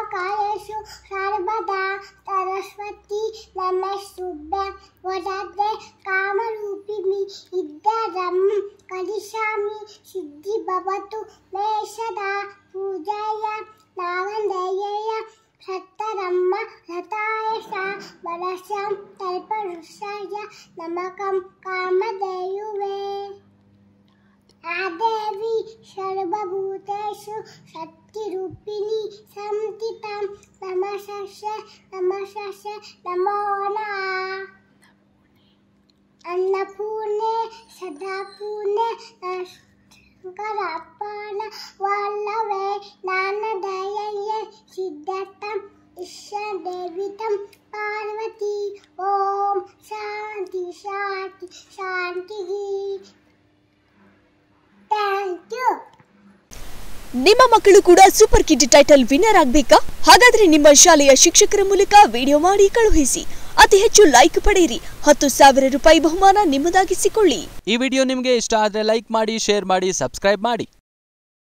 ಸರ್ವಕಾಲೇಶು ಸರ್ವದಾ ಸರಸ್ವತಿ ನಮ ಶುಭ್ಯ ವರದೆ ಕಾಮರೂಪಿಣಿ ಇದ್ದರಂ ಕರಿಷ್ಯಾಮಿ ಸಿದ್ಧಿ ಭವತು ಮೇ ಸದಾ ಪೂಜಯ ನಾಗಂದಯ ಸತ್ತರಮ್ಮ ರಥಾಯ ಸಾ ವರಸ್ಯಂ ತಲ್ಪವೃಕ್ಷಯ ನಮಕಂ ಕಾಮಧೇಯುವೆ ಆ ದೇವಿ ಸರ್ವಭೂ ेषु शक्तिरूपिणी संस्थितां नमशस्य नमशस्य नमो नमः अन्नपूर्णे सदापूर्णे शङ्करापाण वल्लवे नानदयये सिद्धतम् इष्यदेवितं पार्वती ॐ शान्ति शान्ति शान्तिः ನಿಮ್ಮ ಮಕ್ಕಳು ಕೂಡ ಸೂಪರ್ ಕಿಡ್ ಟೈಟಲ್ ವಿನ್ನರ್ ಆಗ್ಬೇಕಾ ಹಾಗಾದ್ರೆ ನಿಮ್ಮ ಶಾಲೆಯ ಶಿಕ್ಷಕರ ಮೂಲಕ ವಿಡಿಯೋ ಮಾಡಿ ಕಳುಹಿಸಿ ಅತಿ ಹೆಚ್ಚು ಲೈಕ್ ಪಡೆಯಿರಿ ಹತ್ತು ಸಾವಿರ ರೂಪಾಯಿ ಬಹುಮಾನ ನಿಮ್ಮದಾಗಿಸಿಕೊಳ್ಳಿ ಈ ವಿಡಿಯೋ ನಿಮಗೆ ಇಷ್ಟ ಆದರೆ ಲೈಕ್ ಮಾಡಿ ಶೇರ್ ಮಾಡಿ ಸಬ್ಸ್ಕ್ರೈಬ್ ಮಾಡಿ